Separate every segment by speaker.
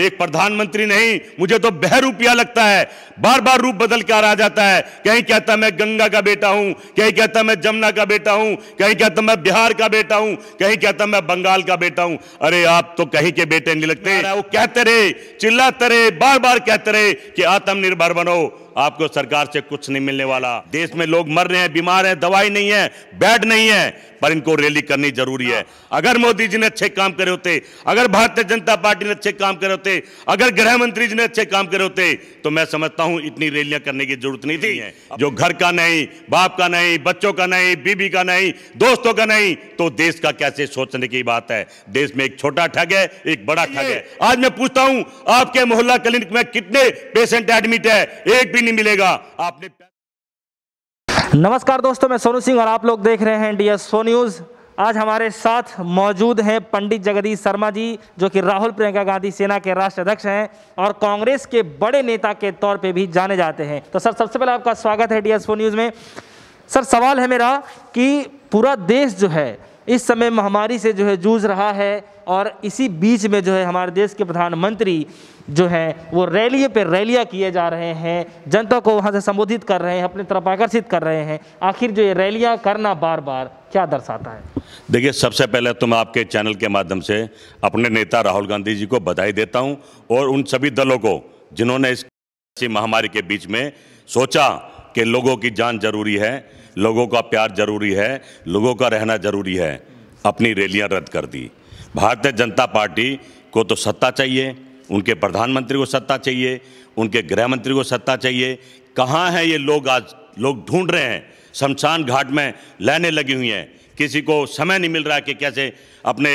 Speaker 1: एक प्रधानमंत्री नहीं मुझे तो बहरूपिया लगता है बार बार रूप बदल के आ जाता है कहीं कहता मैं गंगा का बेटा हूं कहीं कहता मैं जमुना का बेटा हूं कहीं कहता मैं बिहार का बेटा हूं कहीं कहता मैं बंगाल का बेटा हूं अरे आप तो कहीं के बेटे नहीं लगते वो कहते रहे चिल्लाते रहे बार बार कहते रहे कि आत्मनिर्भर बनो आपको सरकार से कुछ नहीं मिलने वाला देश में लोग मर रहे हैं बीमार हैं दवाई नहीं है बेड नहीं है पर इनको रैली करनी जरूरी है हाँ। अगर मोदी जी ने अच्छे काम करे होते अगर भारतीय जनता पार्टी ने अच्छे काम करे होते अगर गृह मंत्री जी ने अच्छे काम करे होते तो मैं समझता हूं इतनी रैलियां करने की जरूरत नहीं थी जो घर का नहीं बाप का नहीं बच्चों का नहीं बीबी का नहीं दोस्तों का नहीं तो देश का कैसे सोचने की बात है देश में एक छोटा ठग है एक बड़ा ठग है आज मैं पूछता हूं आपके मोहल्ला क्लिनिक में कितने पेशेंट एडमिट है एक भी नहीं मिलेगा आपने
Speaker 2: नमस्कार दोस्तों मैं सोनू सिंह और आप लोग देख रहे हैं डी एस सो न्यूज़ आज हमारे साथ मौजूद हैं पंडित जगदीश शर्मा जी जो कि राहुल प्रियंका गांधी सेना के राष्ट्र अध्यक्ष हैं और कांग्रेस के बड़े नेता के तौर पे भी जाने जाते हैं तो सर सबसे पहले आपका स्वागत है डी एस न्यूज़ में सर सवाल है मेरा कि पूरा देश जो है इस समय महामारी से जो है जूझ रहा है और इसी बीच में जो है हमारे देश के प्रधानमंत्री जो हैं वो रैलियों पर रैलियाँ किए जा रहे हैं जनता को वहाँ से संबोधित कर रहे हैं अपनी तरफ आकर्षित कर रहे हैं आखिर जो ये रैलियाँ करना बार बार क्या दर्शाता है
Speaker 1: देखिए सबसे पहले तो मैं आपके चैनल के माध्यम से अपने नेता राहुल गांधी जी को बधाई देता हूँ और उन सभी दलों को जिन्होंने इस महामारी के बीच में सोचा कि लोगों की जान जरूरी है लोगों का प्यार जरूरी है लोगों का रहना जरूरी है अपनी रैलियां रद्द कर दी भारतीय जनता पार्टी को तो सत्ता चाहिए उनके प्रधानमंत्री को सत्ता चाहिए उनके गृह मंत्री को सत्ता चाहिए कहाँ हैं ये लोग आज लोग ढूंढ रहे हैं शमशान घाट में लहने लगी हुई हैं किसी को समय नहीं मिल रहा है कि कैसे अपने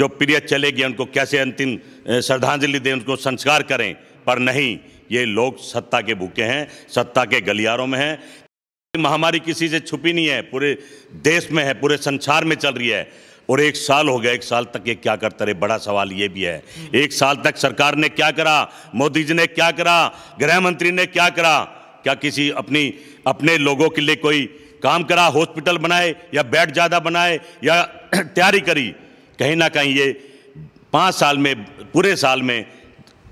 Speaker 1: जो पीरियड चले गए उनको कैसे अंतिम श्रद्धांजलि दें उनको संस्कार करें पर नहीं ये लोग सत्ता के भूखे हैं सत्ता के गलियारों में हैं महामारी किसी से छुपी नहीं है पूरे देश में है पूरे संसार में चल रही है और एक साल हो गया एक साल तक ये क्या करते रहे बड़ा सवाल ये भी है एक साल तक सरकार ने क्या करा मोदी जी ने क्या करा गृह मंत्री ने क्या करा क्या किसी अपनी अपने लोगों के लिए कोई काम करा हॉस्पिटल बनाए या बेड ज़्यादा बनाए या तैयारी करी कहीं ना कहीं ये पांच साल में पूरे साल में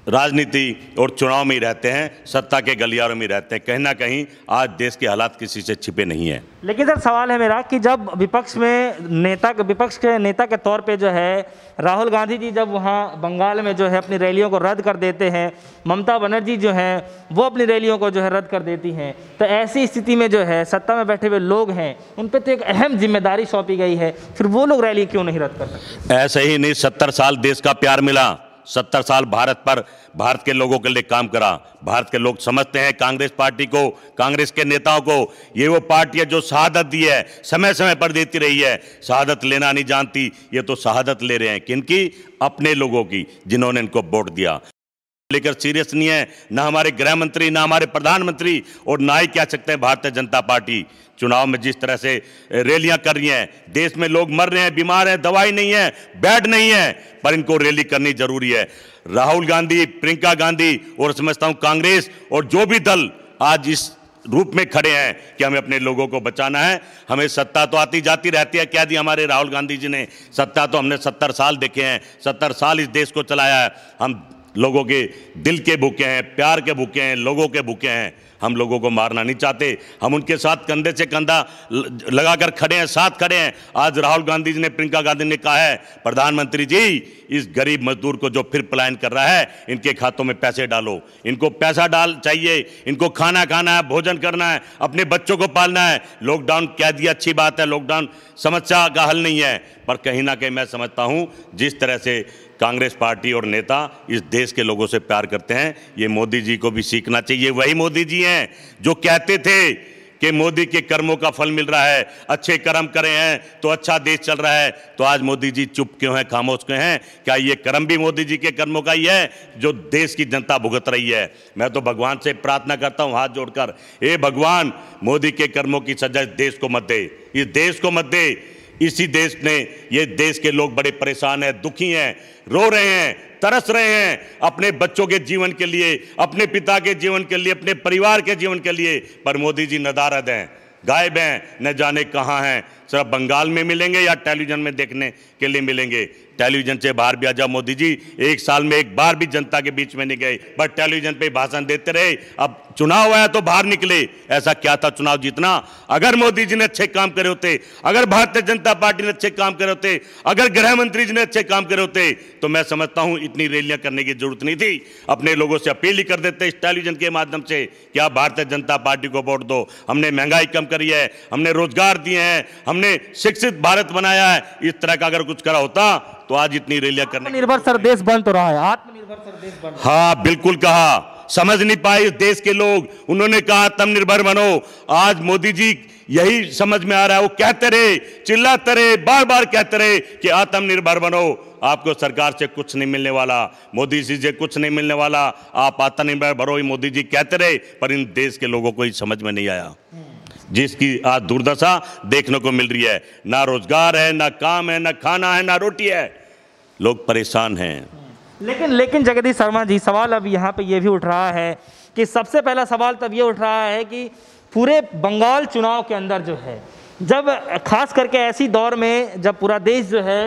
Speaker 1: राजनीति और चुनाव में ही रहते हैं सत्ता के गलियारों में रहते हैं कहीं ना कहीं आज देश के हालात किसी से छिपे नहीं हैं
Speaker 2: लेकिन सर सवाल है मेरा कि जब विपक्ष में नेता विपक्ष के नेता के तौर पे जो है राहुल गांधी जी जब वहाँ बंगाल में जो है अपनी रैलियों को रद्द कर देते हैं ममता बनर्जी जो हैं वो अपनी रैलियों को जो है रद्द कर देती हैं तो ऐसी स्थिति में जो है सत्ता में बैठे हुए लोग हैं उन पर तो एक अहम जिम्मेदारी सौंपी गई है फिर वो लोग रैली क्यों नहीं रद्द कर
Speaker 1: सकते ऐसे ही नहीं सत्तर साल देश का प्यार मिला सत्तर साल भारत पर भारत के लोगों के लिए काम करा भारत के लोग समझते हैं कांग्रेस पार्टी को कांग्रेस के नेताओं को ये वो पार्टी है जो शहादत दी है समय समय पर देती रही है शहादत लेना नहीं जानती ये तो शहादत ले रहे हैं किनकी अपने लोगों की जिन्होंने इनको वोट दिया लेकर सीरियस नहीं है ना हमारे गृह मंत्री ना हमारे प्रधानमंत्री और ना ही क्या सकते हैं भारतीय जनता पार्टी चुनाव में जिस तरह से रैलियां कर रही हैं देश में लोग मर रहे हैं बीमार हैं दवाई नहीं है बेड नहीं है पर इनको रैली करनी जरूरी है राहुल गांधी प्रियंका गांधी और समझता हूं कांग्रेस और जो भी दल आज इस रूप में खड़े हैं कि हमें अपने लोगों को बचाना है हमें सत्ता तो आती जाती रहती है क्या दी हमारे राहुल गांधी जी ने सत्ता तो हमने सत्तर साल देखे हैं सत्तर साल इस देश को चलाया है हम लोगों के दिल के भूखे हैं प्यार के भूखे हैं लोगों के भूखे हैं हम लोगों को मारना नहीं चाहते हम उनके साथ कंधे से कंधा लगाकर खड़े हैं साथ खड़े हैं आज राहुल गांधी जी ने प्रियंका गांधी ने कहा है प्रधानमंत्री जी इस गरीब मजदूर को जो फिर पलायन कर रहा है इनके खातों में पैसे डालो इनको पैसा डाल चाहिए इनको खाना खाना है भोजन करना है अपने बच्चों को पालना है लॉकडाउन कह दिया अच्छी बात है लॉकडाउन समस्या का हल नहीं है पर कहीं ना कहीं मैं समझता हूं जिस तरह से कांग्रेस पार्टी और नेता इस देश के लोगों से प्यार करते हैं ये मोदी जी को भी सीखना चाहिए वही मोदी जी हैं जो कहते थे कि मोदी के कर्मों का फल मिल रहा है अच्छे कर्म करे हैं तो अच्छा देश चल रहा है तो आज मोदी जी चुप क्यों हैं खामोश क्यों हैं क्या ये कर्म भी मोदी जी के कर्मों का ही है जो देश की जनता भुगत रही है मैं तो भगवान से प्रार्थना करता हूं हाथ जोड़कर हे भगवान मोदी के कर्मों की सजा देश को मत दे इस देश को मत दे इसी देश ने ये देश के लोग बड़े परेशान हैं दुखी हैं रो रहे हैं तरस रहे हैं अपने बच्चों के जीवन के लिए अपने पिता के जीवन के लिए अपने परिवार के जीवन के लिए पर मोदी जी नदारद हैं गायब हैं न जाने कहाँ हैं सिर्फ बंगाल में मिलेंगे या टेलीविजन में देखने के लिए मिलेंगे टेलीविजन से बाहर भी आ जाओ मोदी जी एक साल में एक बार भी जनता के बीच में नहीं गए बट टेलीविजन पे भाषण देते रहे अब चुनाव आया तो बाहर निकले ऐसा क्या था चुनाव जीतना अगर मोदी जी ने अच्छे काम करे होते अगर भारतीय जनता पार्टी ने अच्छे काम करे होते अगर गृह मंत्री जी ने अच्छे काम करे होते तो मैं समझता हूं इतनी रैलियां करने की जरूरत नहीं थी अपने लोगों से अपील ही कर देते इस टेलीविजन के माध्यम से कि आप भारतीय जनता पार्टी को वोट दो हमने महंगाई कम करी है हमने रोजगार दिए हैं हमने शिक्षित भारत बनाया है इस तरह का अगर कुछ करा होता तो आज इतनी रैलियां करने
Speaker 2: निर्भर सर देश बन तो रहा है आत्मनिर्भर
Speaker 1: सर देश बन तो हाँ बिल्कुल कहा समझ नहीं पाए देश के लोग उन्होंने कहा आत्मनिर्भर बनो आज मोदी जी यही समझ में आ रहा है वो कहते रहे चिल्लाते रहे बार बार कहते रहे कि आत्मनिर्भर हाँ, बनो आपको सरकार से कुछ नहीं मिलने वाला मोदी जी से कुछ नहीं मिलने वाला आप आत्मनिर्भर बनो मोदी जी कहते रहे पर इन देश के लोगों को ही समझ में नहीं आया जिसकी आज दुर्दशा देखने को मिल रही है ना रोजगार है ना काम है ना खाना है ना रोटी है लोग परेशान हैं
Speaker 2: लेकिन लेकिन जगदीश शर्मा जी सवाल अब यहाँ पे ये भी उठ रहा है कि सबसे पहला सवाल तब ये उठ रहा है कि पूरे बंगाल चुनाव के अंदर जो है जब खास करके ऐसी दौर में जब पूरा देश जो है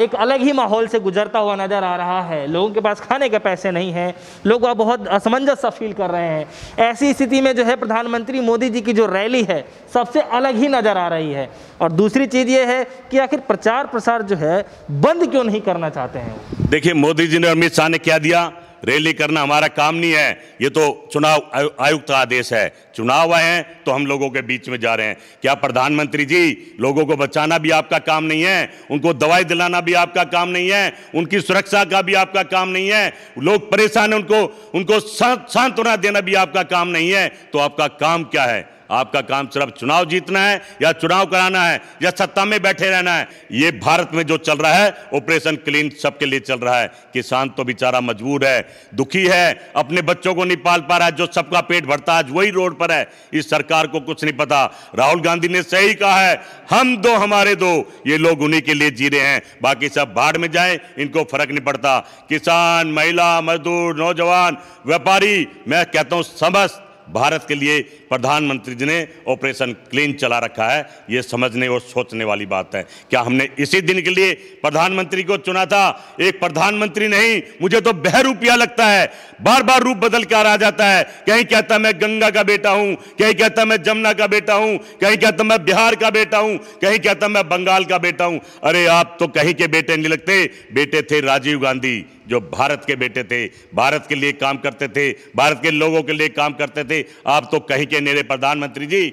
Speaker 2: एक अलग ही माहौल से गुजरता हुआ नज़र आ रहा है लोगों के पास खाने के पैसे नहीं हैं लोग वह बहुत असमंजस फील कर रहे हैं ऐसी स्थिति में जो है प्रधानमंत्री मोदी जी की जो रैली है सबसे अलग ही नज़र आ रही है और दूसरी चीज़ ये है कि आखिर प्रचार प्रसार जो है बंद क्यों नहीं करना चाहते हैं
Speaker 1: देखिए मोदी जी ने अमित शाह ने क्या दिया रैली करना हमारा काम नहीं है ये तो चुनाव आयुक्त का आदेश है चुनाव आए हैं तो हम लोगों के बीच में जा रहे हैं क्या प्रधानमंत्री जी लोगों को बचाना भी आपका काम नहीं है उनको दवाई दिलाना भी आपका काम नहीं है उनकी सुरक्षा का भी आपका काम नहीं है लोग परेशान हैं उनको उनको सांत्वना देना भी आपका काम नहीं है तो आपका काम क्या है आपका काम सिर्फ चुनाव जीतना है या चुनाव कराना है या सत्ता में बैठे रहना है ये भारत में जो चल रहा है ऑपरेशन क्लीन सबके लिए चल रहा है किसान तो बेचारा मजबूर है दुखी है अपने बच्चों को नहीं पाल पा रहा है जो सबका पेट भरता है आज वही रोड पर है इस सरकार को कुछ नहीं पता राहुल गांधी ने सही कहा है हम दो हमारे दो ये लोग उन्हीं के लिए जी रहे हैं बाकी सब बाढ़ में जाए इनको फर्क नहीं पड़ता किसान महिला मजदूर नौजवान व्यापारी मैं कहता हूं समस्त भारत के लिए प्रधानमंत्री जी ने ऑपरेशन क्लीन चला रखा है ये समझने और सोचने वाली बात है क्या हमने इसी दिन के लिए प्रधानमंत्री को चुना था एक प्रधानमंत्री नहीं मुझे तो बह रूपया लगता है बार बार रूप बदल के आ जाता है कहीं कहता मैं गंगा का बेटा हूं कहीं कहता मैं जमुना का बेटा हूं कहीं कहता मैं बिहार का बेटा हूं कहीं कहता मैं बंगाल का बेटा हूं अरे आप तो कहीं के बेटे नहीं लगते बेटे थे राजीव गांधी जो भारत के बेटे थे भारत के लिए काम करते थे भारत के लोगों के लिए काम करते थे आप तो कहीं के मेरे प्रधानमंत्री जी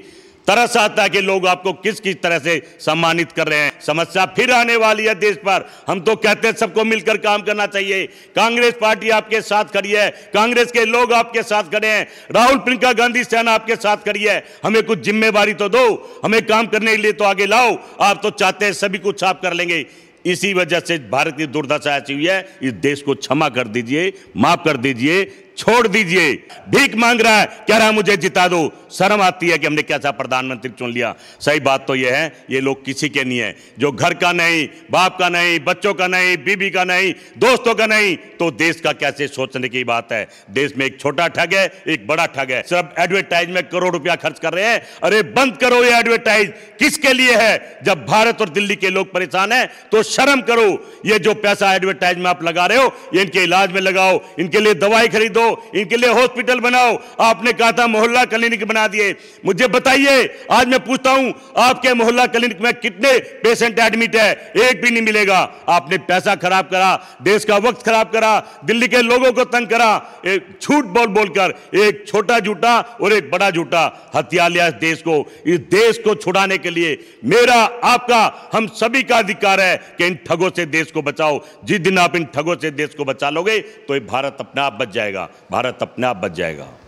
Speaker 1: तरस आता है कि लोग आपको किस किस तरह से सम्मानित कर रहे हैं समस्या फिर आने वाली है देश पर हम तो कहते हैं सबको मिलकर काम करना चाहिए कांग्रेस पार्टी आपके साथ खड़ी है कांग्रेस के लोग आपके साथ खड़े हैं राहुल प्रियंका गांधी सेना आपके साथ खड़ी है हमें कुछ जिम्मेवारी तो दो हमें काम करने के लिए तो आगे लाओ आप तो चाहते हैं सभी कुछ आप कर लेंगे इसी वजह से भारत की दुर्दशा ऐसी हुई है इस देश को क्षमा कर दीजिए माफ कर दीजिए छोड़ दीजिए भीख मांग रहा है कह रहा है मुझे जिता दो शर्म आती है कि हमने कैसा प्रधानमंत्री चुन लिया सही बात तो यह है ये लोग किसी के नहीं है जो घर का नहीं बाप का नहीं बच्चों का नहीं बीबी का नहीं दोस्तों का नहीं तो देश का कैसे सोचने की बात है देश में एक छोटा ठग है एक बड़ा ठग है सिर्फ एडवर्टाइज में करोड़ रुपया खर्च कर रहे हैं अरे बंद करो ये एडवर्टाइज किसके लिए है जब भारत और दिल्ली के लोग परेशान है तो शर्म करो ये जो पैसा एडवर्टाइज में आप लगा रहे हो इनके इलाज में लगाओ इनके लिए दवाई खरीदो करो इनके लिए हॉस्पिटल बनाओ आपने कहा था मोहल्ला क्लिनिक बना दिए मुझे बताइए आज मैं पूछता हूं आपके मोहल्ला क्लिनिक में कितने पेशेंट एडमिट है एक भी नहीं मिलेगा आपने पैसा खराब करा देश का वक्त खराब करा दिल्ली के लोगों को तंग करा एक झूठ बोल बोलकर एक छोटा झूठा और एक बड़ा झूठा हत्या लिया देश को इस देश को छुड़ाने के लिए मेरा आपका हम सभी का अधिकार है कि इन ठगों से देश को बचाओ जिस दिन आप इन ठगों से देश को बचा लोगे तो ये भारत अपने
Speaker 2: आप बच जाएगा भारत अपने आप बच जाएगा